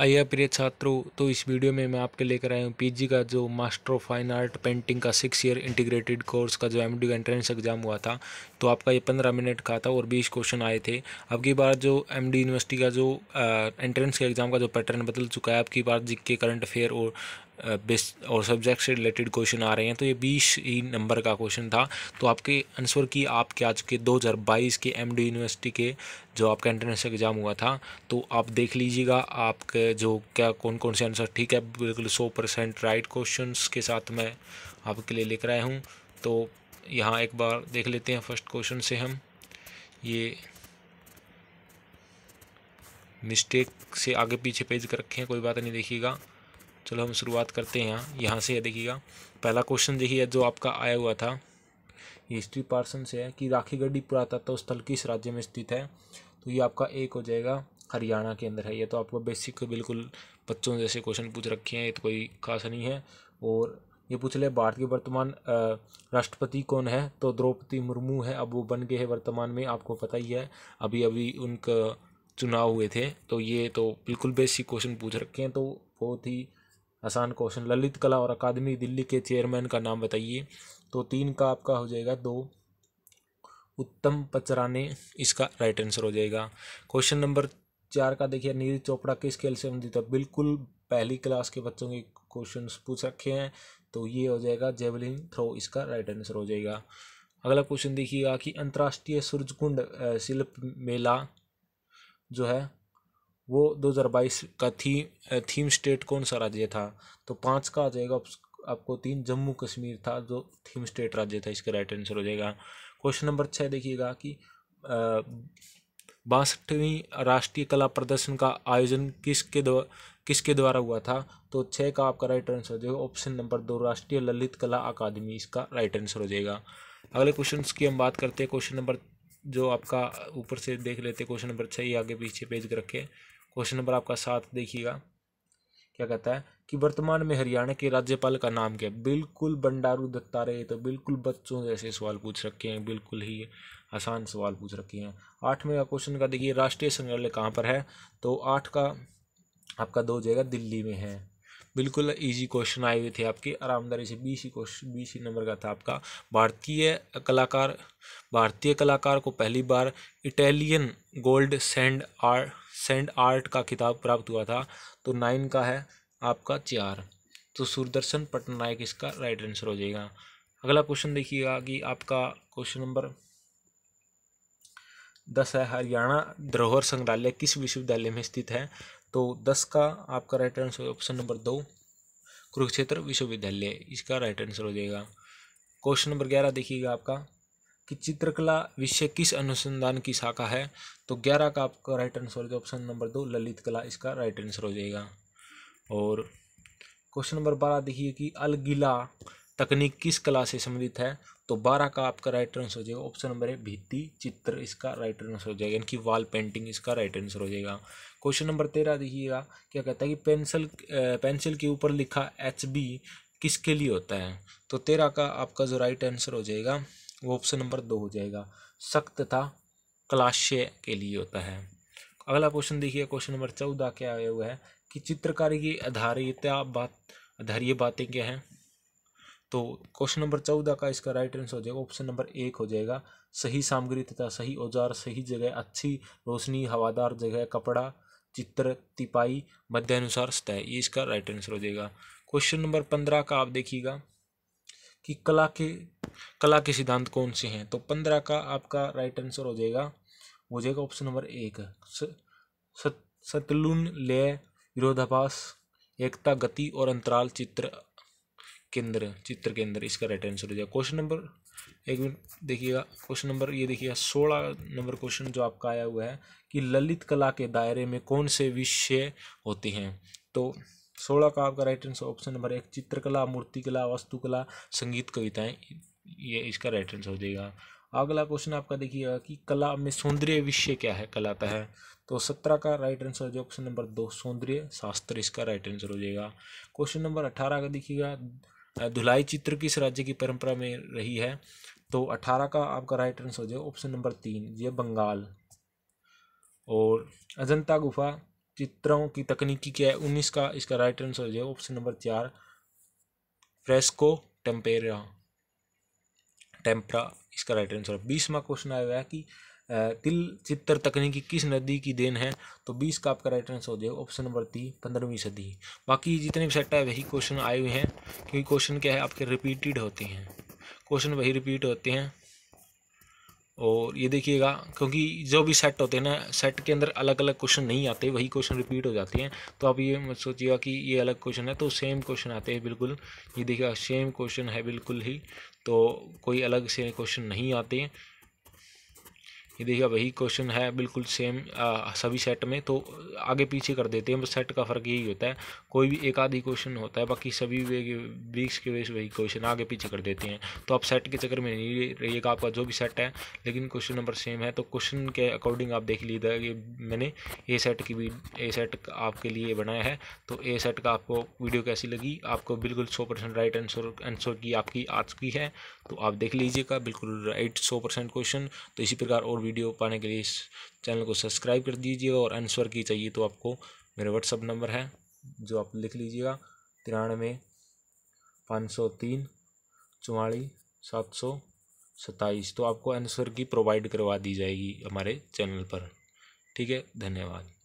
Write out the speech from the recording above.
आइए प्रिय छात्रों तो इस वीडियो में मैं आपके लेकर आया हूँ पीजी का जो master of fine art painting का सिक्स ईयर इंटीग्रेटेड कोर्स का जो एमडी का एंट्रेंस एग्ज़ाम हुआ था तो आपका ये पंद्रह मिनट का था और बीस क्वेश्चन आए थे अब की बार जो एम यूनिवर्सिटी का जो एंट्रेंस के एग्ज़ाम का जो पैटर्न बदल चुका है अब की बार जिक्के करंट अफेयर और बेस और सब्जेक्ट से रिलेटेड क्वेश्चन आ रहे हैं तो ये बीस ही नंबर का क्वेश्चन था तो आपके आंसर की आपके आ चुके दो हज़ार बाईस के एम डी यूनिवर्सिटी के जो आपका एंट्रेंस एग्ज़ाम हुआ था तो आप देख लीजिएगा आपके जो क्या कौन कौन से आंसर ठीक है बिल्कुल सौ परसेंट राइट क्वेश्चन के साथ मैं आपके लिए लिख रहा हूँ तो यहाँ एक बार देख लेते हैं फर्स्ट क्वेश्चन से हम ये मिस्टेक से आगे पीछे पेज कर रखे हैं कोई बात नहीं देखिएगा चलो हम शुरुआत करते हैं यहाँ यहाँ से यह देखिएगा पहला क्वेश्चन देखिए जो आपका आया हुआ था हिस्ट्री पार्सन से है कि राखी गढ़ी पुरातत्व तो स्थल किस राज्य में स्थित है तो ये आपका एक हो जाएगा हरियाणा के अंदर है ये तो आपको बेसिक बिल्कुल बच्चों जैसे क्वेश्चन पूछ रखे हैं ये तो कोई खास नहीं है और ये पूछ ले भारत के वर्तमान राष्ट्रपति कौन है तो द्रौपदी मुर्मू है अब वो बन गए हैं वर्तमान में आपको पता ही है अभी अभी उनका चुनाव हुए थे तो ये तो बिल्कुल बेसिक क्वेश्चन पूछ रखे हैं तो बहुत ही आसान क्वेश्चन ललित कला और अकादमी दिल्ली के चेयरमैन का नाम बताइए तो तीन का आपका हो जाएगा दो उत्तम पचराने इसका राइट आंसर हो जाएगा क्वेश्चन नंबर चार का देखिए नीरज चोपड़ा किस खेल से संबंधित तो है बिल्कुल पहली क्लास के बच्चों के क्वेश्चन पूछ रखे हैं तो ये हो जाएगा जेवलिन थ्रो इसका राइट आंसर हो जाएगा अगला क्वेश्चन देखिएगा कि अंतर्राष्ट्रीय सूरजकुंड शिल्प मेला जो है वो 2022 का थीम थीम स्टेट कौन सा राज्य था तो पांच का आ जाएगा आपको तीन जम्मू कश्मीर था जो थीम स्टेट राज्य था इसका राइट आंसर हो जाएगा क्वेश्चन नंबर छः देखिएगा कि बासठवीं राष्ट्रीय कला प्रदर्शन का आयोजन किसके किसके द्वारा हुआ था तो छः का आपका राइट आंसर हो जाएगा ऑप्शन नंबर दो राष्ट्रीय ललित कला अकादमी इसका राइट आंसर हो जाएगा अगले क्वेश्चन की हम बात करते हैं क्वेश्चन नंबर जो आपका ऊपर से देख लेते हैं क्वेश्चन नंबर छः ही आगे पीछे पेज कर रखे क्वेश्चन नंबर आपका सात देखिएगा क्या कहता है कि वर्तमान में हरियाणा के राज्यपाल का नाम क्या बिल्कुल बंडारू दत्तारे तो बिल्कुल बच्चों जैसे सवाल पूछ रखे हैं बिल्कुल ही आसान सवाल पूछ रखे हैं आठवें क्वेश्चन का देखिए राष्ट्रीय संग्रहालय कहाँ पर है तो आठ का आपका दो जगह दिल्ली में है बिल्कुल इजी क्वेश्चन आए हुए थे आपके आरामदारी से बीस ही क्वेश्चन बीस ही नंबर का था आपका भारतीय कलाकार भारतीय कलाकार को पहली बार Italian gold sand art sand art का किताब प्राप्त हुआ था तो नाइन का है आपका चार तो सूरदर्शन पटनायक इसका राइट आंसर हो जाएगा अगला क्वेश्चन देखिएगा कि आपका क्वेश्चन नंबर दस है हरियाणा धरोहर संग्रहालय किस विश्वविद्यालय में स्थित है तो दस का आपका राइट आंसर ऑप्शन नंबर दो कुरुक्षेत्र विश्वविद्यालय इसका राइट आंसर हो जाएगा क्वेश्चन नंबर ग्यारह देखिएगा आपका कि चित्रकला विषय किस अनुसंधान की शाखा है तो ग्यारह का आपका राइट आंसर हो जाएगा ऑप्शन नंबर दो ललित कला इसका राइट आंसर हो जाएगा और क्वेश्चन नंबर बारह देखिए कि अलगिला तकनीक किस कला से संबंधित है तो बारह का आपका राइट आंसर हो जाएगा ऑप्शन नंबर है भित्ति चित्र इसका राइट आंसर हो जाएगा यानी कि वॉल पेंटिंग इसका राइट आंसर हो जाएगा क्वेश्चन नंबर तेरह देखिएगा क्या कहता है कि पेंसिल पेंसिल के ऊपर लिखा एच बी किसके लिए होता है तो तेरह का आपका जो राइट आंसर हो जाएगा वो ऑप्शन नंबर दो हो जाएगा सख्त था क्लाश्य के लिए होता है अगला क्वेश्चन देखिए क्वेश्चन नंबर चौदह क्या आया हुआ है कि चित्रकारी की आधारित बात आधारित बातें क्या हैं तो क्वेश्चन नंबर चौदह का इसका राइट आंसर हो जाएगा ऑप्शन नंबर एक हो जाएगा सही सामग्री तथा सही औजार सही जगह अच्छी रोशनी हवादार जगह कपड़ा चित्र तिपाई मध्यानुसार सतह ये इसका राइट आंसर हो जाएगा क्वेश्चन नंबर पंद्रह का आप देखिएगा कि कला के कला के सिद्धांत कौन से हैं तो पंद्रह का आपका राइट आंसर हो जाएगा हो जाएगा ऑप्शन नंबर एक सतलुन लय विरोधाभास एकता गति और अंतराल चित्र केंद्र चित्र केंद्र इसका राइट आंसर हो जाएगा क्वेश्चन नंबर एक मिनट देखिएगा क्वेश्चन नंबर ये देखिएगा सोलह नंबर क्वेश्चन जो आपका आया हुआ है कि ललित कला के दायरे में कौन से विषय होते हैं तो सोलह का आपका राइट आंसर ऑप्शन नंबर एक चित्रकला मूर्तिकला वास्तुकला संगीत कविताएं ये इसका राइट आंसर हो जाएगा अगला क्वेश्चन आपका देखिएगा कि कला में सौंदर्य विषय क्या है कलाता है तो सत्रह का राइट आंसर हो जाए ऑप्शन नंबर दो सौंदर्य शास्त्र इसका राइट आंसर हो जाएगा क्वेश्चन नंबर अठारह का देखिएगा धुलाई चित्र किस राज्य की परंपरा में रही है तो अठारह का आपका राइट आंसर हो जाएगा ऑप्शन नंबर तीन ये बंगाल और अजंता गुफा चित्रों की तकनीकी क्या है उन्नीस का इसका राइट आंसर हो जाएगा ऑप्शन नंबर चार फ्रेस्को टेम्पेरा टेम्परा इसका राइट आंसर बीसवा क्वेश्चन आया हुआ है कि तिल चित्तर तकनीकी किस नदी की देन है तो बीस का आपका राइट आंसर हो जाएगा ऑप्शन नंबर तीन पंद्रहवीं सदी बाकी जितने भी सेट है वही क्वेश्चन आए हुए हैं क्योंकि क्वेश्चन क्या है आपके रिपीटेड होते हैं क्वेश्चन वही रिपीट होते हैं और ये देखिएगा क्योंकि जो भी सेट होते हैं ना सेट के अंदर अलग अलग क्वेश्चन नहीं आते वही क्वेश्चन रिपीट हो जाते हैं तो आप ये मत सोचिएगा कि ये अलग क्वेश्चन है तो सेम क्वेश्चन आते हैं बिल्कुल ये देखिएगा सेम क्वेश्चन है बिल्कुल ही तो कोई अलग से क्वेश्चन नहीं आते हैं ये देखिए वही क्वेश्चन है बिल्कुल सेम आ, सभी सेट में तो आगे पीछे कर देते हैं बस सेट का फ़र्क यही होता है कोई भी एक आधी क्वेश्चन होता है बाकी सभी वीक्स के वेस वही क्वेश्चन आगे पीछे कर देते हैं तो आप सेट के चक्कर में नहीं रहिएगा आपका जो भी सेट है लेकिन क्वेश्चन नंबर सेम है तो क्वेश्चन के अकॉर्डिंग आप देख लीजिएगा कि मैंने ए सेट की भी ए सेट आपके लिए बनाया है तो ए सेट का आपको वीडियो कैसी लगी आपको बिल्कुल सौ परसेंट राइट आंसर आंसर की आपकी आ चुकी है तो आप देख लीजिएगा बिल्कुल राइट सौ परसेंट क्वेश्चन तो इसी प्रकार और वीडियो पाने के लिए इस चैनल को सब्सक्राइब कर दीजिए और आंसर की चाहिए तो आपको मेरा व्हाट्सअप नंबर है जो आप लिख लीजिएगा तिरानवे पाँच सौ तीन चौवालीस सात सौ सत्ताईस तो आपको आंसर की प्रोवाइड करवा दी जाएगी हमारे चैनल पर ठीक है धन्यवाद